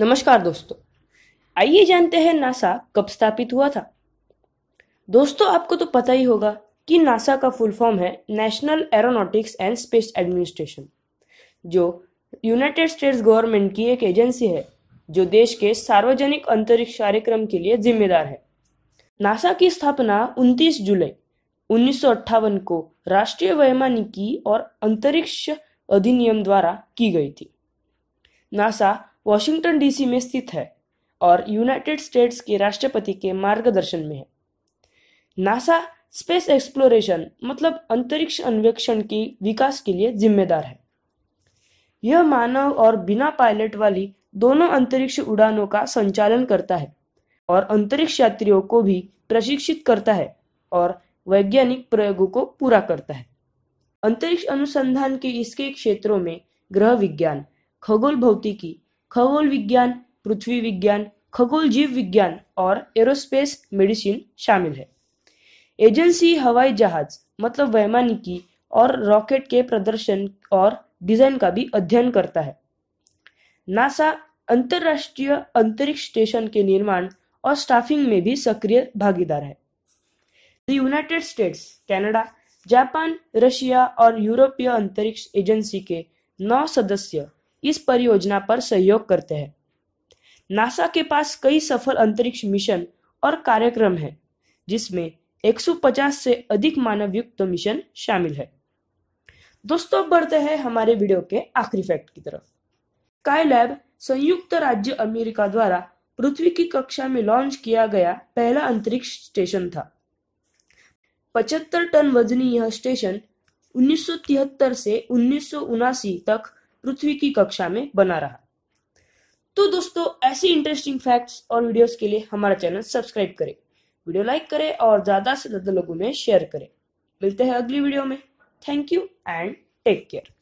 नमस्कार दोस्तों आइए जानते हैं नासा कब स्थापित हुआ था दोस्तों आपको तो पता ही होगा कि नासा का फुल फॉर्म है National Aeronautics and Space Administration जो यूनाइटेड स्टेट्स गवर्नमेंट की एक एजेंसी है जो देश के सार्वजनिक अंतरिक्ष कार्यक्रम के लिए जिम्मेदार है नासा की स्थापना 29 जुलाई उन्नीस को राष्ट्रीय वैमानिकी और अंतरिक्ष अधिनियम द्वारा की गई थी नासा वॉशिंगटन डीसी में स्थित है और यूनाइटेड स्टेट्स के राष्ट्रपति के मार्गदर्शन में है नासा स्पेस एक्सप्लोरेशन मतलब अंतरिक्ष अन्वेषण की विकास के लिए जिम्मेदार है यह मानव और बिना पायलट वाली दोनों अंतरिक्ष उड़ानों का संचालन करता है और अंतरिक्ष यात्रियों को भी प्रशिक्षित करता है और वैज्ञानिक प्रयोगों को पूरा करता है अंतरिक्ष अनुसंधान के इसके क्षेत्रों में ग्रह विज्ञान खगोल भौतिकी खगोल विज्ञान पृथ्वी विज्ञान खगोल जीव विज्ञान और एरोस्पेस मेडिसिन शामिल है एजेंसी हवाई जहाज मतलब वैमानिकी और रॉकेट के प्रदर्शन और डिजाइन का भी अध्ययन करता है नासा अंतरराष्ट्रीय अंतरिक्ष स्टेशन के निर्माण और स्टाफिंग में भी सक्रिय भागीदार है the United States Canada Japan Russia और यूरोपीय अंतरिक्ष एजेंसी के नौ सदस्य इस परियोजना पर सहयोग करते हैं नासा के पास कई सफल अंतरिक्ष मिशन और कार्यक्रम हैं, जिसमें 150 से अधिक मानव युक्त मिशन शामिल है दोस्तों अब बढ़ते हैं हमारे वीडियो के आखिरी फैक्ट की तरफ स्काई संयुक्त राज्य अमेरिका द्वारा पृथ्वी की कक्षा में लॉन्च किया गया पहला अंतरिक्ष स्टेशन था 75 टन वजनी यह स्टेशन 1973 से उन्नीस तक पृथ्वी की कक्षा में बना रहा तो दोस्तों ऐसी इंटरेस्टिंग फैक्ट्स और वीडियोस के लिए हमारा चैनल सब्सक्राइब करें वीडियो लाइक करें और ज्यादा से ज्यादा लोगों में शेयर करें मिलते हैं अगली वीडियो में thank you and take care